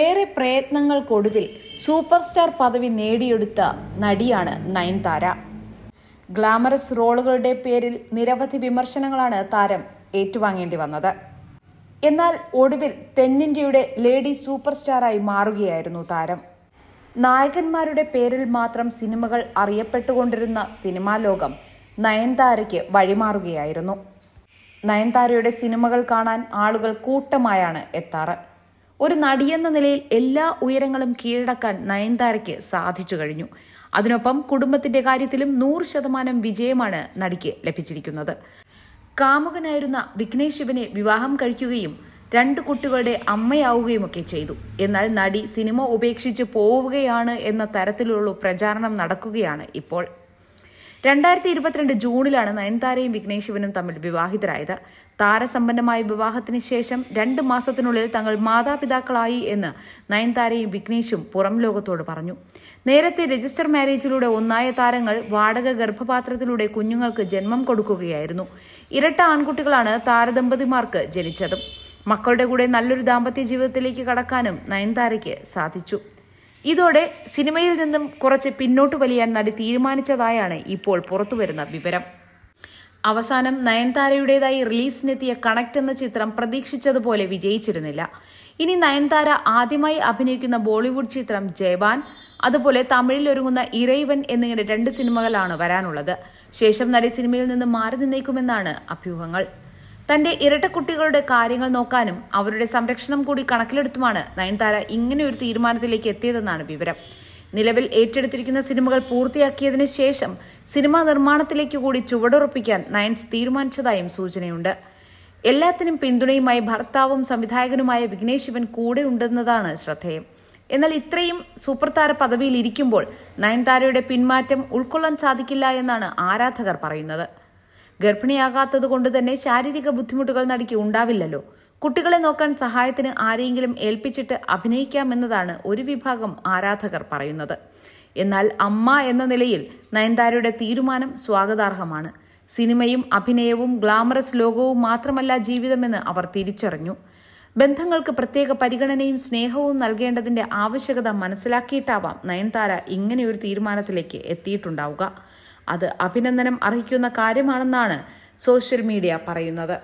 ഏറെ പ്രയത്നങ്ങൾക്കൊടുവിൽ super star പദവി നേടിയെടുത്ത നടിയാണ് നയൻതാര ഗ്ലാമറസ് റോളുകളുടെ പേരിൽ നിരവധി വിമർശനങ്ങളാണ് താരം ഏറ്റുവാങ്ങേണ്ടി വന്നത് എന്നാൽ ഒടുവിൽ തെന്നിന്ത്യയുടെ ലേഡി സൂപ്പർ സ്റ്റാറായി മാറുകയായിരുന്നു താരം നായകന്മാരുടെ പേരിൽ മാത്രം സിനിമകൾ അറിയപ്പെട്ടുകൊണ്ടിരുന്ന സിനിമാ ലോകം നയൻതാരയ്ക്ക് വഴിമാറുകയായിരുന്നു നയൻതാരയുടെ സിനിമകൾ കാണാൻ ആളുകൾ കൂട്ടമായാണ് എത്താറ് ഒരു നടിയെന്ന നിലയിൽ എല്ലാ ഉയരങ്ങളും കീഴടക്കാൻ നയൻതാരയ്ക്ക് സാധിച്ചു കഴിഞ്ഞു അതിനൊപ്പം കുടുംബത്തിന്റെ കാര്യത്തിലും നൂറ് ശതമാനം വിജയമാണ് നടിക്ക് ലഭിച്ചിരിക്കുന്നത് കാമുകനായിരുന്ന വിഘ്നേഷ് ശിവനെ വിവാഹം കഴിക്കുകയും രണ്ട് കുട്ടികളുടെ അമ്മയാവുകയുമൊക്കെ ചെയ്തു എന്നാൽ നടി സിനിമ ഉപേക്ഷിച്ച് പോവുകയാണ് എന്ന തരത്തിലുള്ള പ്രചാരണം നടക്കുകയാണ് ഇപ്പോൾ രണ്ടായിരത്തി ഇരുപത്തിരണ്ട് ജൂണിലാണ് നയൻതാരയും വിഘ്നേശിവനും ശിവനും തമ്മിൽ വിവാഹിതരായത് താരസമ്പന്നമായ വിവാഹത്തിന് ശേഷം രണ്ട് മാസത്തിനുള്ളിൽ തങ്ങൾ മാതാപിതാക്കളായി എന്ന് നയൻതാരയും വിഘ്നേഷും പുറം ലോകത്തോട് പറഞ്ഞു നേരത്തെ രജിസ്റ്റർ മാരേജിലൂടെ ഒന്നായ താരങ്ങൾ വാടക ഗർഭപാത്രത്തിലൂടെ കുഞ്ഞുങ്ങൾക്ക് ജന്മം കൊടുക്കുകയായിരുന്നു ഇരട്ട ആൺകുട്ടികളാണ് താരദമ്പതിമാർക്ക് ജനിച്ചതും മക്കളുടെ കൂടെ നല്ലൊരു ദാമ്പത്യ ജീവിതത്തിലേക്ക് കടക്കാനും നയൻതാരയ്ക്ക് സാധിച്ചു ഇതോടെ സിനിമയിൽ നിന്നും കുറച്ച് പിന്നോട്ട് വലിയാൻ നടി തീരുമാനിച്ചതായാണ് ഇപ്പോൾ പുറത്തുവരുന്ന വിവരം അവസാനം നയൻതാരയുടേതായി റിലീസിനെത്തിയ കണക്ട് എന്ന ചിത്രം പ്രതീക്ഷിച്ചതുപോലെ വിജയിച്ചിരുന്നില്ല ഇനി നയൻതാര ആദ്യമായി അഭിനയിക്കുന്ന ബോളിവുഡ് ചിത്രം ജയവാൻ അതുപോലെ തമിഴിൽ ഒരുങ്ങുന്ന ഇറൈവൻ എന്നിങ്ങനെ രണ്ട് സിനിമകളാണ് വരാനുള്ളത് ശേഷം നടി സിനിമയിൽ നിന്ന് മാറി നിന്നേക്കുമെന്നാണ് അഭ്യൂഹങ്ങൾ തന്റെ ഇരട്ടക്കുട്ടികളുടെ കാര്യങ്ങൾ നോക്കാനും അവരുടെ സംരക്ഷണം കൂടി കണക്കിലെടുത്തുമാണ് നയൻതാര ഇങ്ങനെ ഒരു തീരുമാനത്തിലേക്ക് എത്തിയതെന്നാണ് വിവരം നിലവിൽ ഏറ്റെടുത്തിരിക്കുന്ന സിനിമകൾ പൂർത്തിയാക്കിയതിനു ശേഷം സിനിമാ നിർമ്മാണത്തിലേക്ക് കൂടി ചുവടുറപ്പിക്കാൻ നയൻസ് തീരുമാനിച്ചതായും സൂചനയുണ്ട് എല്ലാത്തിനും പിന്തുണയുമായി ഭർത്താവും സംവിധായകനുമായ വിഘ്നേഷ് ശിവൻ കൂടെ ഉണ്ടെന്നതാണ് ശ്രദ്ധേയം എന്നാൽ ഇത്രയും സൂപ്പർ താര പദവിയിൽ ഇരിക്കുമ്പോൾ നയൻതാരയുടെ പിന്മാറ്റം ഉൾക്കൊള്ളാൻ സാധിക്കില്ല എന്നാണ് ആരാധകർ പറയുന്നത് ഗർഭിണിയാകാത്തത് കൊണ്ട് തന്നെ ശാരീരിക ബുദ്ധിമുട്ടുകൾ നടിക്ക് ഉണ്ടാവില്ലല്ലോ കുട്ടികളെ നോക്കാൻ സഹായത്തിന് ആരെയെങ്കിലും ഏൽപ്പിച്ചിട്ട് അഭിനയിക്കാമെന്നതാണ് ഒരു വിഭാഗം ആരാധകർ പറയുന്നത് എന്നാൽ അമ്മ എന്ന നിലയിൽ നയൻതാരയുടെ തീരുമാനം സ്വാഗതാർഹമാണ് സിനിമയും അഭിനയവും ഗ്ലാമറസ് ലോകവും മാത്രമല്ല ജീവിതമെന്ന് അവർ തിരിച്ചറിഞ്ഞു ബന്ധങ്ങൾക്ക് പ്രത്യേക പരിഗണനയും സ്നേഹവും നൽകേണ്ടതിന്റെ ആവശ്യകത മനസ്സിലാക്കിയിട്ടാവാം നയൻതാര ഇങ്ങനെയൊരു തീരുമാനത്തിലേക്ക് എത്തിയിട്ടുണ്ടാവുക അത് അഭിനന്ദനം അർഹിക്കുന്ന കാര്യമാണെന്നാണ് സോഷ്യൽ മീഡിയ പറയുന്നത്